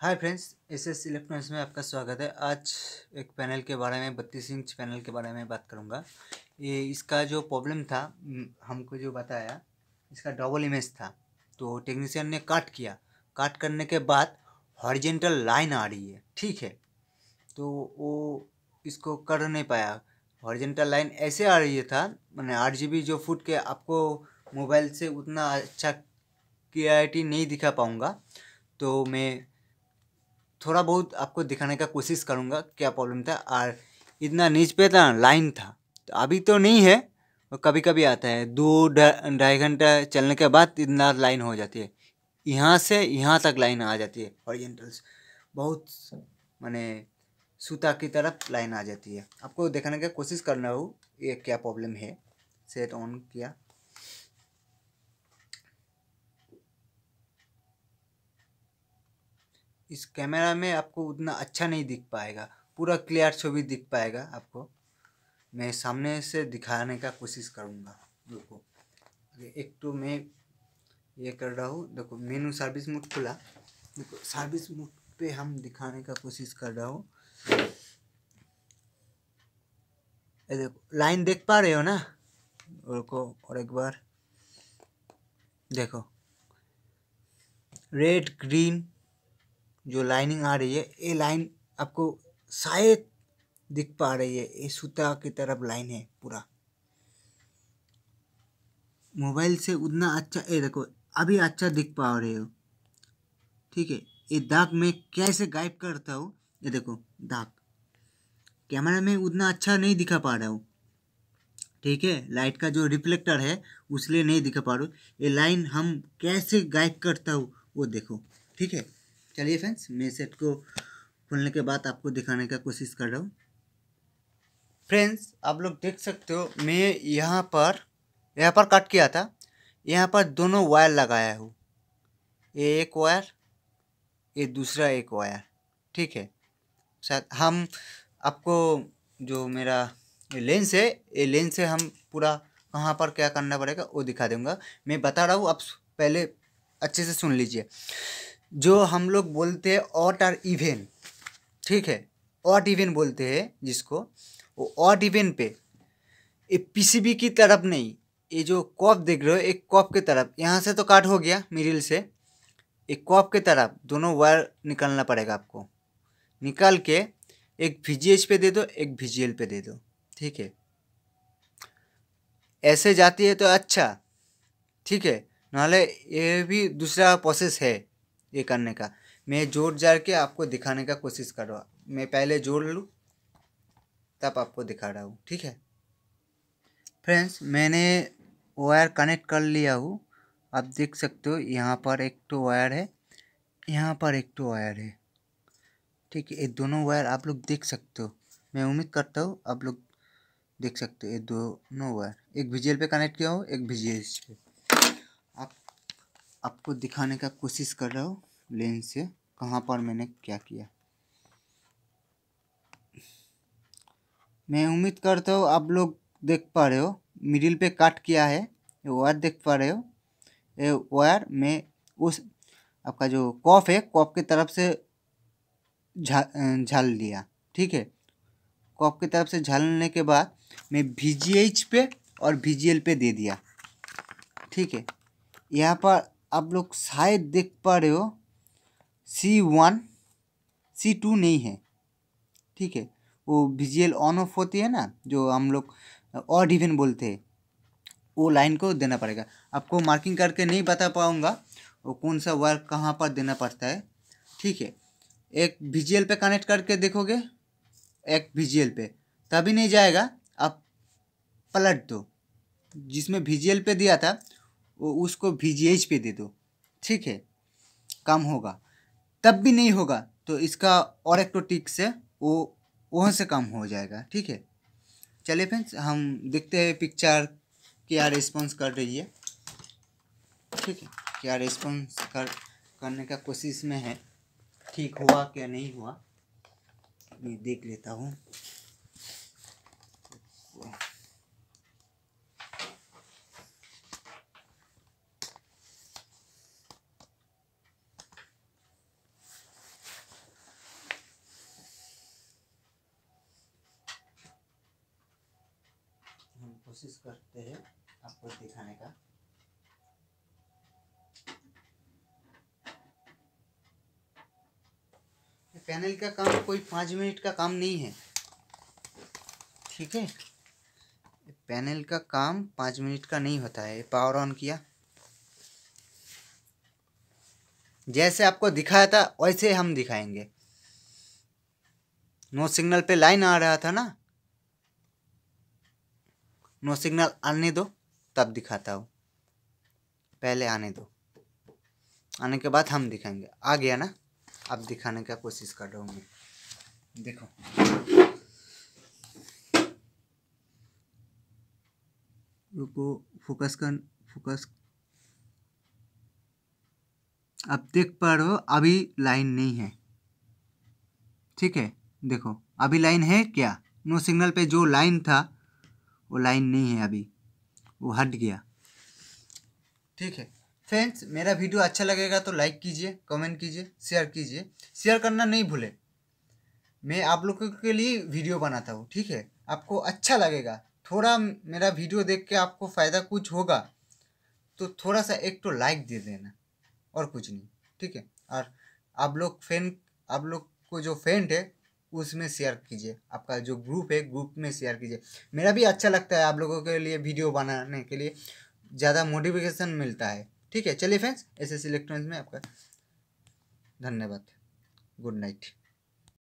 हाय friends S S electronics में आपका स्वागत है आज एक पैनल के बारे में बत्तीस इंच पैनल के बारे में बात करूँगा ये इसका जो प्रॉब्लम था हमको जो बताया इसका डबल इमेज था तो टेक्नीशियन ने काट किया काट करने के बाद हॉरिजेंटल लाइन आ रही है ठीक है तो वो इसको कर नहीं पाया हॉरिजेंटल लाइन ऐसे आ रही था मैंने आठ जी जो फुट के आपको मोबाइल से उतना अच्छा क्लियरिटी नहीं दिखा पाऊँगा तो मैं थोड़ा बहुत आपको दिखाने का कोशिश करूँगा क्या प्रॉब्लम था और इतना नीच पे था लाइन था तो अभी तो नहीं है और कभी कभी आता है दो ढाई घंटा चलने के बाद इतना लाइन हो जाती है यहाँ से यहाँ तक लाइन आ जाती है हॉरिजेंटल्स बहुत माने सूता की तरफ लाइन आ जाती है आपको दिखाने का कोशिश करना हो ये क्या प्रॉब्लम है सेट ऑन किया इस कैमरा में आपको उतना अच्छा नहीं दिख पाएगा पूरा क्लियर छवि दिख पाएगा आपको मैं सामने से दिखाने का कोशिश करूँगा देखो एक तो मैं ये कर रहा हूँ देखो मेनू सर्विस मूड खुला देखो सर्विस मूड पे हम दिखाने का कोशिश कर रहा हूँ देखो लाइन देख पा रहे हो ना उनको और एक बार देखो रेड ग्रीन जो लाइनिंग आ रही है ये लाइन आपको शायद दिख पा रही है ये सूता की तरफ लाइन है पूरा मोबाइल से उतना अच्छा ये देखो अभी अच्छा दिख पा रहे हो ठीक है ये दाग में कैसे गायब करता हूँ ये देखो दाग कैमरा में उतना अच्छा नहीं दिखा पा रहा हूँ ठीक है लाइट का जो रिफ्लेक्टर है उसलिए नहीं दिखा पा रहा हूँ ये लाइन हम कैसे गायब करता हूँ वो देखो ठीक है चलिए फ्रेंड्स मैं सेट को खोलने के बाद आपको दिखाने का कोशिश कर रहा हूँ फ्रेंड्स आप लोग देख सकते हो मैं यहाँ पर यहाँ पर कट किया था यहाँ पर दोनों वायर लगाया हूँ ये एक वायर ये दूसरा एक वायर ठीक है शायद हम आपको जो मेरा लेंस है ये लेंस से हम पूरा कहाँ पर क्या करना पड़ेगा वो दिखा दूंगा मैं बता रहा हूँ आप पहले अच्छे से सुन लीजिए जो हम लोग बोलते हैं ऑट और इवेन ठीक है ऑट इवेन बोलते हैं जिसको वो ऑट इवेन पे ये पीसीबी की तरफ नहीं ये जो कॉप देख रहे हो एक कॉप के तरफ यहाँ से तो काट हो गया मिडिल से एक कॉप के तरफ दोनों वायर निकालना पड़ेगा आपको निकाल के एक वी पे दे दो एक वी पे दे दो ठीक है ऐसे जाती है तो अच्छा ठीक है नाले ये भी दूसरा प्रोसेस है ये करने का मैं जोड़ जाड़ के आपको दिखाने का कोशिश कर रहा हूँ मैं पहले जोड़ लूँ तब आपको दिखा रहा हूँ ठीक है फ्रेंड्स मैंने वायर कनेक्ट कर लिया हूँ आप देख सकते हो यहाँ पर एक तो वायर है यहाँ पर एक तो वायर है ठीक है ये दोनों वायर आप लोग देख सकते हो मैं उम्मीद करता हूँ आप लोग देख सकते हो ये दोनों वायर एक वीजीएल पे कनेक्ट किया हो एक वीजीएल पे आप आपको दिखाने का कोशिश कर रहा हूँ लेंस से कहाँ पर मैंने क्या किया मैं उम्मीद करता हूँ आप लोग देख पा रहे हो मिडिल पे काट किया है ये वायर देख पा रहे हो ये वायर में उस आपका जो कॉफ है कॉफ की तरफ से झाल दिया ठीक है कॉफ की तरफ से झालने के बाद मैं वी पे और वी पे दे दिया ठीक है यहाँ पर आप लोग शायद देख पा रहे हो सी वन सी टू नहीं है ठीक है वो विजुअल ऑन ऑफ होती है ना जो हम लोग ऑड इवन बोलते हैं वो लाइन को देना पड़ेगा आपको मार्किंग करके नहीं बता पाऊँगा वो कौन सा वर्क कहाँ पर देना पड़ता है ठीक है एक विजुअल पे कनेक्ट करके देखोगे एक विजुअल पे तभी नहीं जाएगा आप पलट दो जिसमें विजुअल पे दिया था उसको वी पे दे दो ठीक है काम होगा तब भी नहीं होगा तो इसका और एक्टोटिक तो से वो वहाँ से काम हो जाएगा ठीक है चलिए फ्रेंड्स हम देखते हैं पिक्चर क्या रिस्पॉन्स कर रही है ठीक है क्या रिस्पॉन्स कर करने का कोशिश में है ठीक हुआ क्या नहीं हुआ ये देख लेता हूँ कोशिश करते हैं आपको दिखाने का पैनल का काम कोई पाँच मिनट का काम नहीं है ठीक है पैनल का काम पाँच मिनट का नहीं होता है पावर ऑन किया जैसे आपको दिखाया था वैसे हम दिखाएंगे नो सिग्नल पे लाइन आ रहा था ना नो सिग्नल आने दो तब दिखाता हूँ पहले आने दो आने के बाद हम दिखाएंगे आ गया ना अब दिखाने का कोशिश कर रहा हूँ मैं देखो रुको फोकस कर फोकस अब देख पा रहे हो अभी लाइन नहीं है ठीक है देखो अभी लाइन है क्या नो सिग्नल पे जो लाइन था वो लाइन नहीं है अभी वो हट गया ठीक है फ्रेंड्स मेरा वीडियो अच्छा लगेगा तो लाइक कीजिए कमेंट कीजिए शेयर कीजिए शेयर करना नहीं भूले मैं आप लोगों के लिए वीडियो बनाता हूँ ठीक है आपको अच्छा लगेगा थोड़ा मेरा वीडियो देख के आपको फ़ायदा कुछ होगा तो थोड़ा सा एक तो लाइक दे देना और कुछ नहीं ठीक है और आप लोग फ्रेंड आप लोग को जो फ्रेंड है उसमें शेयर कीजिए आपका जो ग्रुप है ग्रुप में शेयर कीजिए मेरा भी अच्छा लगता है आप लोगों के लिए वीडियो बनाने के लिए ज़्यादा मोटिवेशन मिलता है ठीक है चलिए फ्रेंड्स एस एस इलेक्ट्रॉनिक्स में आपका धन्यवाद गुड नाइट